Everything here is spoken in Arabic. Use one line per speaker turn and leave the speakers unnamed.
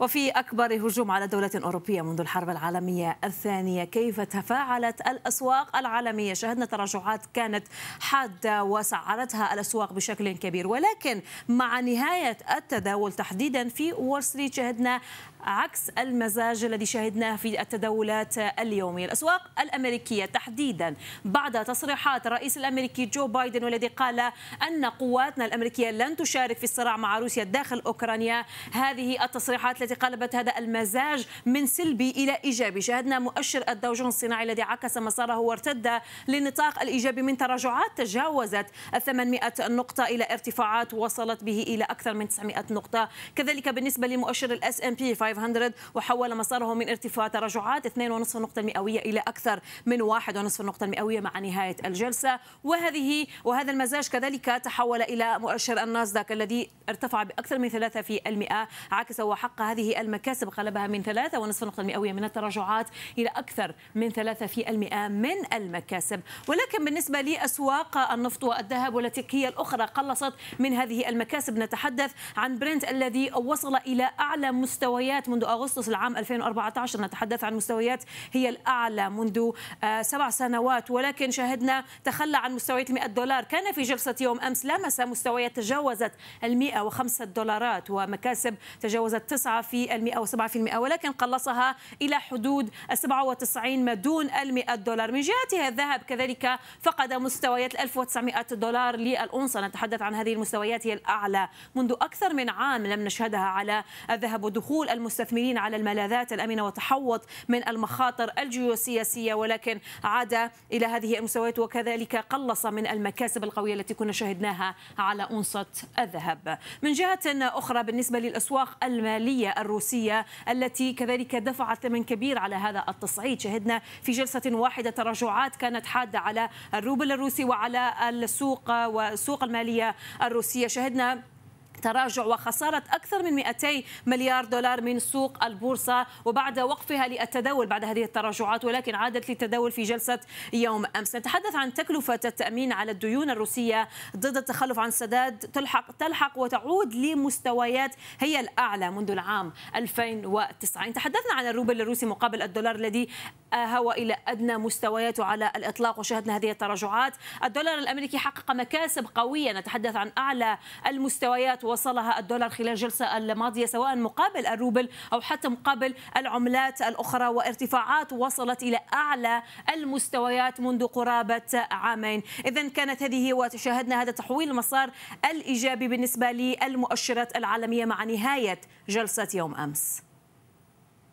وفي أكبر هجوم على دولة أوروبية منذ الحرب العالمية الثانية كيف تفاعلت الأسواق العالمية شهدنا تراجعات كانت حادة وسعرتها الأسواق بشكل كبير ولكن مع نهاية التداول تحديدا في وول ستريت شهدنا عكس المزاج الذي شهدناه في التداولات اليومية الأسواق الأمريكية تحديدا بعد تصريحات الرئيس الأمريكي جو بايدن والذي قال أن قواتنا الأمريكية لن تشارك في الصراع مع روسيا داخل أوكرانيا هذه التصريحات التي التي قلبت هذا المزاج من سلبي إلى إيجابي شاهدنا مؤشر الدوجون الصناعي الذي عكس مساره وارتد للنطاق الإيجابي من تراجعات تجاوزت 800 نقطة إلى ارتفاعات وصلت به إلى أكثر من 900 نقطة كذلك بالنسبة لمؤشر الاس ام بي 500 وحول مساره من ارتفاع تراجعات 2.5 نقطة مئوية إلى أكثر من 1.5 نقطة مئوية مع نهاية الجلسة وهذه وهذا المزاج كذلك تحول إلى مؤشر الناسداك الذي ارتفع بأكثر من 3% عكس وحقق هذه هذه المكاسب غلبها من 3.5 نقطة مئوية من التراجعات إلى أكثر من 3% من المكاسب ولكن بالنسبة لأسواق النفط والذهب والتي هي الأخرى قلصت من هذه المكاسب نتحدث عن برنت الذي وصل إلى أعلى مستويات منذ أغسطس العام 2014 نتحدث عن مستويات هي الأعلى منذ آه، سبع سنوات ولكن شاهدنا تخلى عن مستويات 100 دولار كان في جلسة يوم أمس لامس مستويات تجاوزت ال 105 دولارات ومكاسب تجاوزت 9 في المئة ولكن قلصها إلى حدود 97 ما دون 100 دولار من جهتها الذهب كذلك فقد مستويات 1900 دولار للأونصة نتحدث عن هذه المستويات هي الأعلى منذ أكثر من عام لم نشهدها على الذهب ودخول المستثمرين على الملاذات الأمنة وتحوط من المخاطر الجيوسياسية ولكن عاد إلى هذه المستويات وكذلك قلص من المكاسب القوية التي كنا شهدناها على أونصة الذهب من جهة أخرى بالنسبة للأسواق المالية الروسية التي كذلك دفعت ثمن كبير على هذا التصعيد شهدنا في جلسة واحدة تراجعات كانت حادة على الروبل الروسي وعلى السوق والسوق المالية الروسية شهدنا تراجع وخسارة أكثر من 200 مليار دولار من سوق البورصة وبعد وقفها للتداول بعد هذه التراجعات ولكن عادت للتداول في جلسة يوم أمس نتحدث عن تكلفة التأمين على الديون الروسية ضد التخلف عن سداد تلحق تلحق وتعود لمستويات هي الأعلى منذ العام 2009 تحدثنا عن الروبل الروسي مقابل الدولار الذي هوى إلى أدنى مستوياته على الإطلاق وشهدنا هذه التراجعات الدولار الأمريكي حقق مكاسب قوية نتحدث عن أعلى المستويات وصلها الدولار خلال الجلسة الماضية سواء مقابل الروبل أو حتى مقابل العملات الأخرى وارتفاعات وصلت إلى أعلى المستويات منذ قرابة عامين إذا كانت هذه وتشاهدنا هذا تحويل المسار الإيجابي بالنسبة للمؤشرات العالمية مع نهاية جلسة يوم أمس